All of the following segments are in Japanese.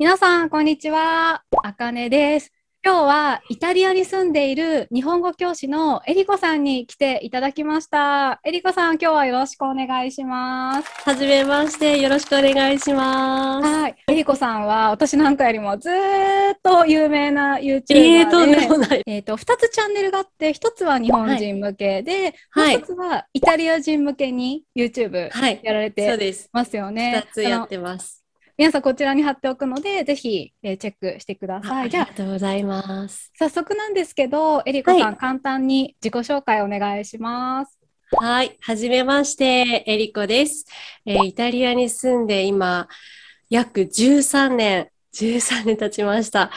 皆さん、こんにちは。あかねです。今日はイタリアに住んでいる日本語教師のえりこさんに来ていただきました。えりこさん、今日はよろしくお願いします。はじめまして、よろしくお願いします。はい。えりこさんは私なんかよりもずっと有名な YouTuber で、えー、とんでもない。えっ、ー、と、二つチャンネルがあって、一つは日本人向けで、はい、もう一つはイタリア人向けに YouTube やられてますよね。二、はい、つやってます。皆さんこちらに貼っておくので、ぜひ、えー、チェックしてください。あ、ありがとうございます。早速なんですけど、えりこさん、はい、簡単に自己紹介お願いします。はい、はじめまして、えりこです、えー、イタリアに住んで今、約13年、13年経ちました。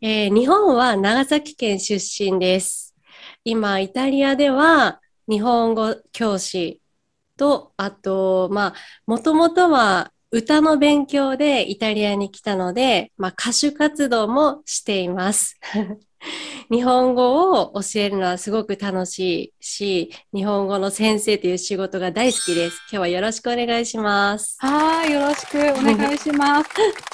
えー、日本は長崎県出身です。今、イタリアでは日本語教師と、あと、まあ、もともとは歌の勉強でイタリアに来たので、まあ、歌手活動もしています。日本語を教えるのはすごく楽しいし、日本語の先生という仕事が大好きです。今日はよろしくお願いします。はい、よろしくお願いします。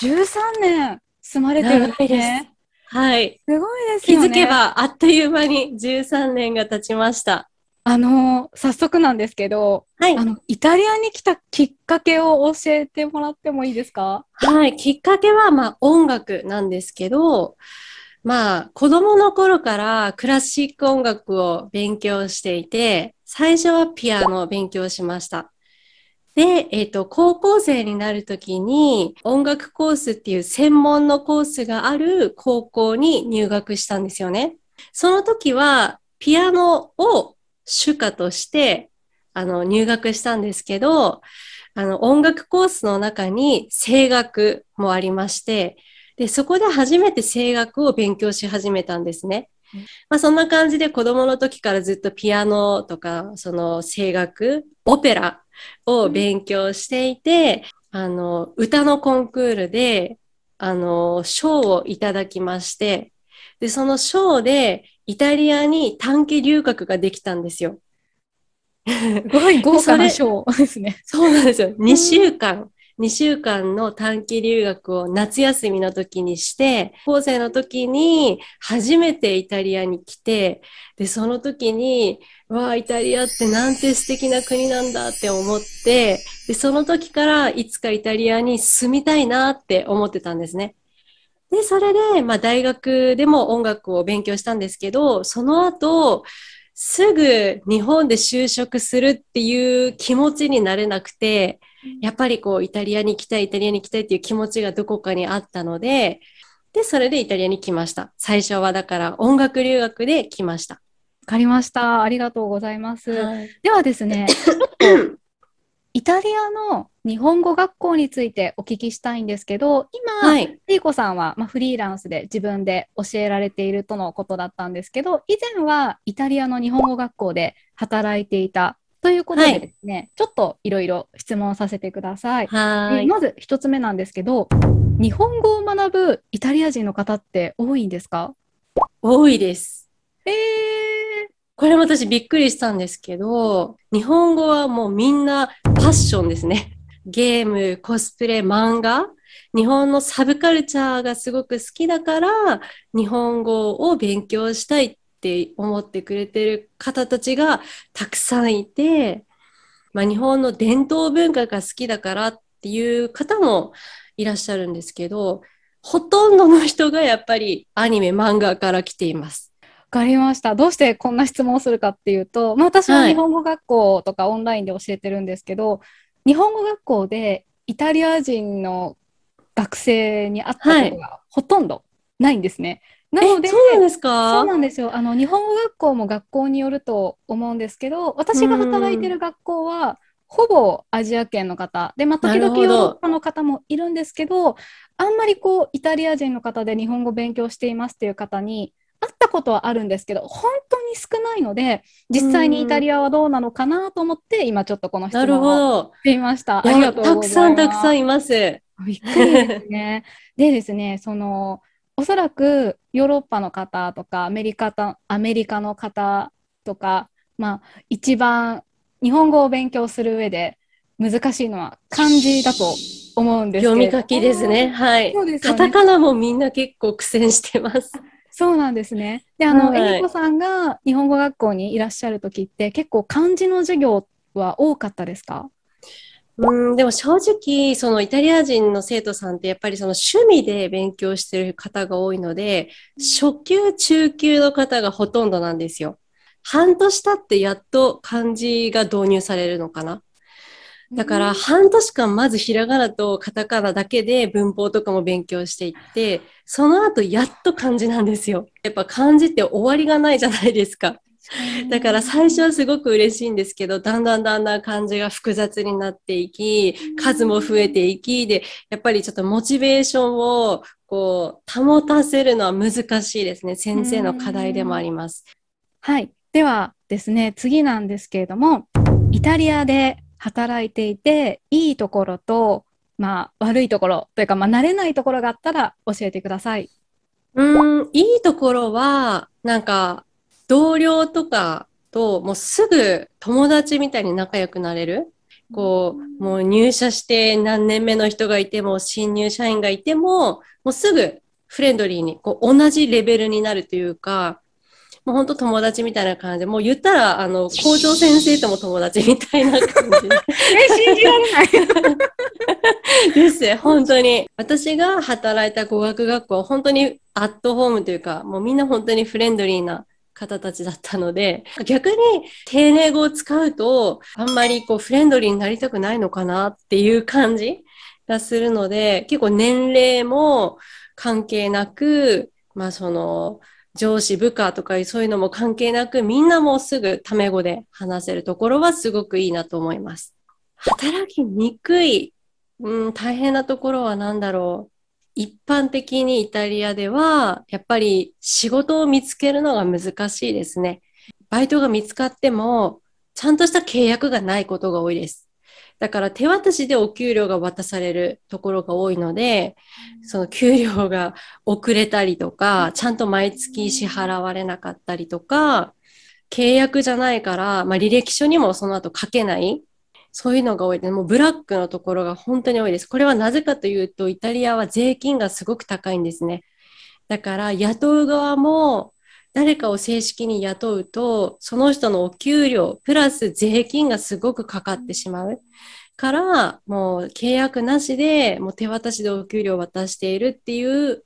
13 年住まれてるんですね。はい。すごいです、ね、気づけばあっという間に13年が経ちました。あの早速なんですけど、はい、あのイタリアに来たきっかけを教えてもらってもいいですかはいきっかけは、まあ、音楽なんですけど、まあ、子供の頃からクラシック音楽を勉強していて最初はピアノを勉強しました。で、えっ、ー、と、高校生になる時に音楽コースっていう専門のコースがある高校に入学したんですよね。その時はピアノを主科としてあの入学したんですけどあの音楽コースの中に声楽もありましてでそこで初めて声楽を勉強し始めたんですね。まあ、そんな感じで子供の時からずっとピアノとかその声楽オペラを勉強していて、あの歌のコンクールであの賞をいただきましてでその賞でイタリアに短期留学ができたんですよ。す ごい豪華な賞ですね。そうなんですよ。2週間、2週間の短期留学を夏休みの時にして、高生の時に初めてイタリアに来て、で、その時に、わあ、イタリアってなんて素敵な国なんだって思って、で、その時からいつかイタリアに住みたいなって思ってたんですね。で、それで、まあ、大学でも音楽を勉強したんですけど、その後、すぐ日本で就職するっていう気持ちになれなくて、やっぱりこう、イタリアに行きたい、イタリアに行きたいっていう気持ちがどこかにあったので、で、それでイタリアに来ました。最初はだから音楽留学で来ました。わかりました。ありがとうございます。はい、ではですね、イタリアの日本語学校についてお聞きしたいんですけど今、はい、リーコさんは、まあ、フリーランスで自分で教えられているとのことだったんですけど以前はイタリアの日本語学校で働いていたということでですね、はい、ちょっといろいろ質問させてください。はいまず1つ目なんですけど日本語を学ぶイタリア人の方って多いんですか多いです。えーこれも私びっくりしたんですけど、日本語はもうみんなパッションですね。ゲーム、コスプレ、漫画。日本のサブカルチャーがすごく好きだから、日本語を勉強したいって思ってくれてる方たちがたくさんいて、まあ、日本の伝統文化が好きだからっていう方もいらっしゃるんですけど、ほとんどの人がやっぱりアニメ、漫画から来ています。かりました。どうしてこんな質問をするかっていうと、まあ、私は日本語学校とかオンラインで教えてるんですけど、はい、日本語学校でイタリア人の学生に会ったことがほとんどないんですね。はい、なのでそうなんですかそうなんですよあの。日本語学校も学校によると思うんですけど、私が働いてる学校は、ほぼアジア圏の方で、まあ、時々ヨーロッパの方もいるんですけどあんまりこうイタリア人の方で日本語勉強していますっていう方に会ったことはあるんですけど、本当に少ないので、実際にイタリアはどうなのかなと思って、今ちょっとこの質問をしていました。ありがとうございます。たくさんたくさんいます。びっくりですね。でですね、その、おそらくヨーロッパの方とかアメリカアメリカの方とか、まあ、一番日本語を勉強する上で難しいのは漢字だと思うんですけど読み書きですね。はい。ね、カタカナもみんな結構苦戦してます。そうなんですね。で、あの、はい、えりこさんが日本語学校にいらっしゃる時って、結構漢字の授業は多かったですかうん、でも正直、そのイタリア人の生徒さんってやっぱりその趣味で勉強してる方が多いので、初級、中級の方がほとんどなんですよ。半年経ってやっと漢字が導入されるのかな。だから半年間まずひらがなとカタカナだけで文法とかも勉強していってその後やっと漢字なんですよ。やっぱ漢字って終わりがないじゃないですか。だから最初はすごく嬉しいんですけどだんだんだんだん漢字が複雑になっていき数も増えていきでやっぱりちょっとモチベーションをこう保たせるのは難しいですね先生の課題でもあります。はいではですね次なんですけれどもイタリアで働いていて、いいところと、まあ、悪いところというか、まあ、慣れないところがあったら教えてください。うん、いいところは、なんか、同僚とかと、もうすぐ友達みたいに仲良くなれる。こう、もう入社して何年目の人がいても、新入社員がいても、もうすぐフレンドリーに、こう、同じレベルになるというか、もう本当友達みたいな感じで、もう言ったら、あの、校長先生とも友達みたいな感じで。え、信じられない。です本当に。私が働いた語学学校は本当にアットホームというか、もうみんな本当にフレンドリーな方たちだったので、逆に丁寧語を使うと、あんまりこうフレンドリーになりたくないのかなっていう感じがするので、結構年齢も関係なく、まあその、上司、部下とかそういうのも関係なく、みんなもうすぐタメ語で話せるところはすごくいいなと思います。働きにくい、うん、大変なところは何だろう。一般的にイタリアでは、やっぱり仕事を見つけるのが難しいですね。バイトが見つかっても、ちゃんとした契約がないことが多いです。だから手渡しでお給料が渡されるところが多いので、その給料が遅れたりとか、ちゃんと毎月支払われなかったりとか、契約じゃないから、まあ、履歴書にもその後書けないそういうのが多いで、もうブラックのところが本当に多いです。これはなぜかというと、イタリアは税金がすごく高いんですね。だから、雇う側も誰かを正式に雇うと、その人のお給料、プラス税金がすごくかかってしまう。から、もう契約なしで、もう手渡しでお給料を渡しているっていう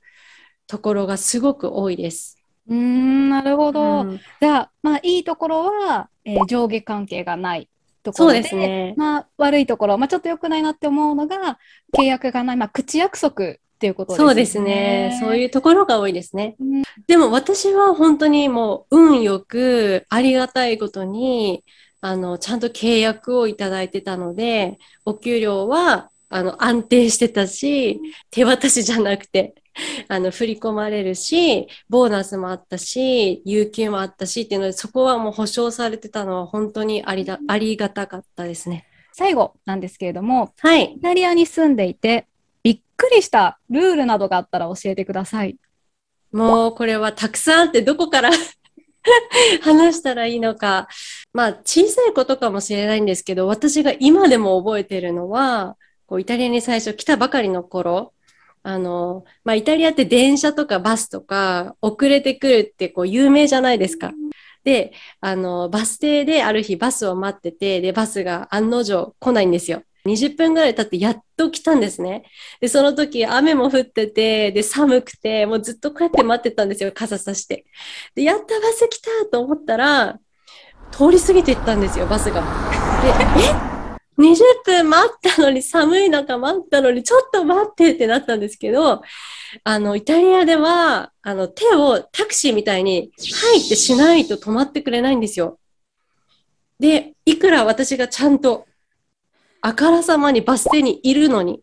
ところがすごく多いです。うんなるほど、うん、じゃあ、まあ、いいところは、えー、上下関係がないところでですね、ねまあ、悪いところ、まあ、ちょっと良くないなって思うのが契約がない、まあ、口約束ていうことですね。そうですね。そういうところが多いですね。うでも私は本当にもう運よくありがたいことに、あの、ちゃんと契約をいただいてたので、お給料は、あの、安定してたし、手渡しじゃなくて、あの、振り込まれるし、ボーナスもあったし、有給もあったしっていうので、そこはもう保証されてたのは本当にありだ、ありがたかったですね。最後なんですけれども、はい、イタリアに住んでいて、くりしたルールなどがあったら教えてください。もうこれはたくさんあってどこから 話したらいいのか。まあ小さいことかもしれないんですけど、私が今でも覚えてるのは、こうイタリアに最初来たばかりの頃、あの、まあイタリアって電車とかバスとか遅れてくるってこう有名じゃないですか。で、あの、バス停である日バスを待ってて、で、バスが案の定来ないんですよ。20分ぐらい経ってやっと来たんですね。で、その時雨も降ってて、で、寒くて、もうずっとこうやって待ってたんですよ、傘さして。で、やったバス来たと思ったら、通り過ぎていったんですよ、バスが。で、え20分待ったのに、寒い中待ったのに、ちょっと待ってってなったんですけど、あの、イタリアでは、あの、手をタクシーみたいに、入ってしないと止まってくれないんですよ。で、いくら私がちゃんとあからさまにバス停にいるのに、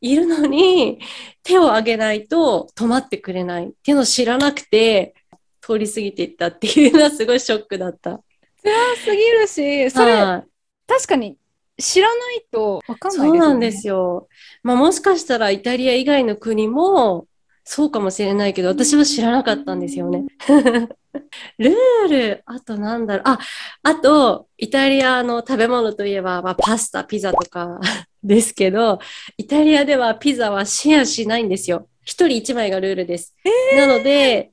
いるのに、手を挙げないと止まってくれないっていうのを知らなくて、通り過ぎていったっていうのはすごいショックだった。強すぎるし、それ、はい、確かに知らないと分かんないですよね。そうなんですよ。まあ、もしかしたらイタリア以外の国もそうかもしれないけど、私は知らなかったんですよね。ルール、あとなんだろう。あ、あと、イタリアの食べ物といえば、まあ、パスタ、ピザとか ですけど、イタリアではピザはシェアしないんですよ。一人一枚がルールです。えー、なので、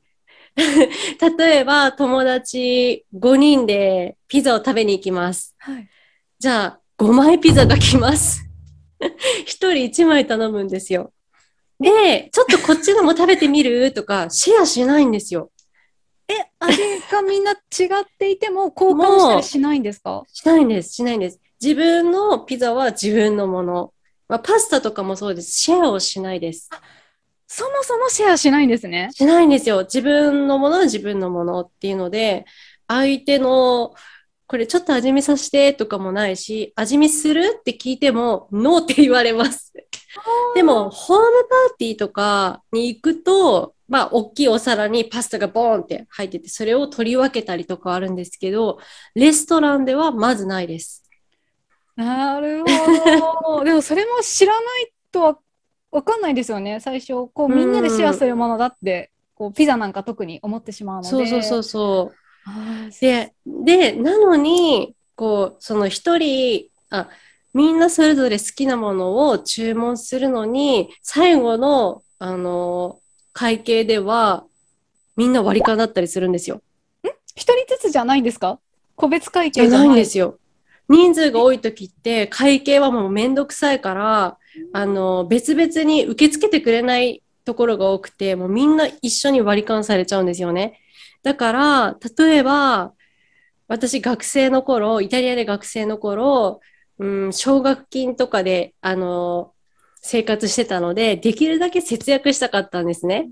例えば友達5人でピザを食べに行きます。はい、じゃあ、5枚ピザが来ます。1人1枚頼むんですよ。で、ちょっとこっちのも食べてみるとか、シェアしないんですよ。え、味がみんな違っていても、交換したりしないんですかしないんです、しないんです。自分のピザは自分のもの。まあ、パスタとかもそうです。シェアをしないです。そもそもシェアしないんですね。しないんですよ。自分のものは自分のものっていうので、相手のこれちょっと味見させてとかもないし、味見するって聞いても、ノーって言われます。でも、ホームパーティーとかに行くと、まあ、大きいお皿にパスタがボーンって入ってて、それを取り分けたりとかあるんですけど、レストランではまずないです。なるほど。でも、それも知らないとは分かんないですよね。最初、こう、みんなでシェアするものだって、こう、ピザなんか特に思ってしまうので。そうそうそうそう。ででなのにこうその一人あみんなそれぞれ好きなものを注文するのに最後のあの会計ではみんな割り勘だったりするんですよ。ん一人ずつじゃないんですか個別会計じゃないんですよ。人数が多い時って会計はもうめんどくさいから、あの、別々に受け付けてくれないところが多くて、もうみんな一緒に割り勘されちゃうんですよね。だから、例えば、私学生の頃、イタリアで学生の頃、うん、奨学金とかで、あの、生活してたので、できるだけ節約したかったんですね。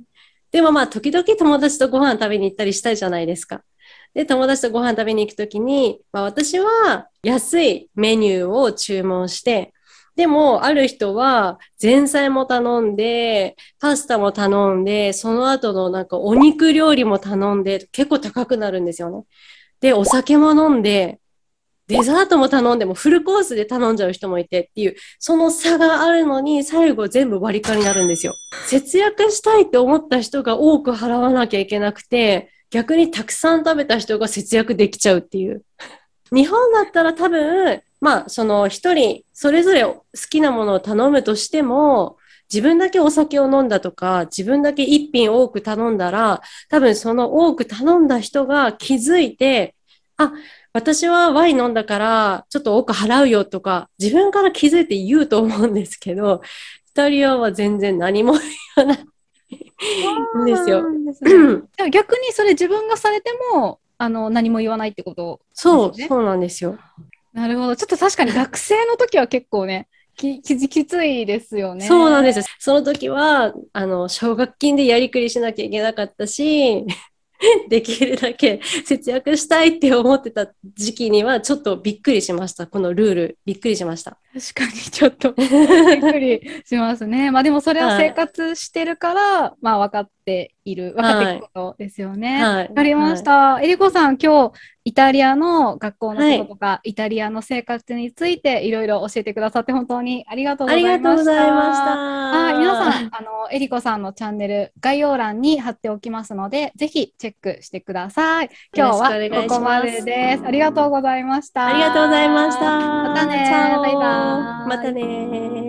でもまあ、時々友達とご飯食べに行ったりしたいじゃないですか。で、友達とご飯食べに行くときに、まあ、私は安いメニューを注文して、でも、ある人は、前菜も頼んで、パスタも頼んで、その後のなんかお肉料理も頼んで、結構高くなるんですよね。で、お酒も飲んで、デザートも頼んでもフルコースで頼んじゃう人もいてっていう、その差があるのに最後全部割り勘になるんですよ。節約したいって思った人が多く払わなきゃいけなくて、逆にたくさん食べた人が節約できちゃうっていう。日本だったら多分、まあ、その一人それぞれ好きなものを頼むとしても、自分だけお酒を飲んだとか、自分だけ一品多く頼んだら、多分その多く頼んだ人が気づいて、あ、私はワイン飲んだから、ちょっと多く払うよとか、自分から気づいて言うと思うんですけど、イタリアは全然何も言わない。ですよ。ね、逆にそれ自分がされてもあの何も言わないってこと、ね、そうそうなんですよなるほどちょっと確かに学生の時は結構ね きききついですよね。そうなんですその時はあの奨学金でやりくりしなきゃいけなかったし できるだけ節約したいって思ってた時期にはちょっとびっくりしましたこのルールびっくりしました確かにちょっと びっくりしますねまあでもそれは生活してるから、はい、まあ分かっている分かっていくことですよねわ、はい、分かりました、はい、えりこさん今日イタリアの学校のこととか、はい、イタリアの生活についていろいろ教えてくださって本当にありがとうございましたありがとうございましたあ皆あの、えりこさんのチャンネル概要欄に貼っておきますので、ぜひチェックしてください。今日はここまでです。ありがとうございました。ありがとうございました。またね。バイバイ。またね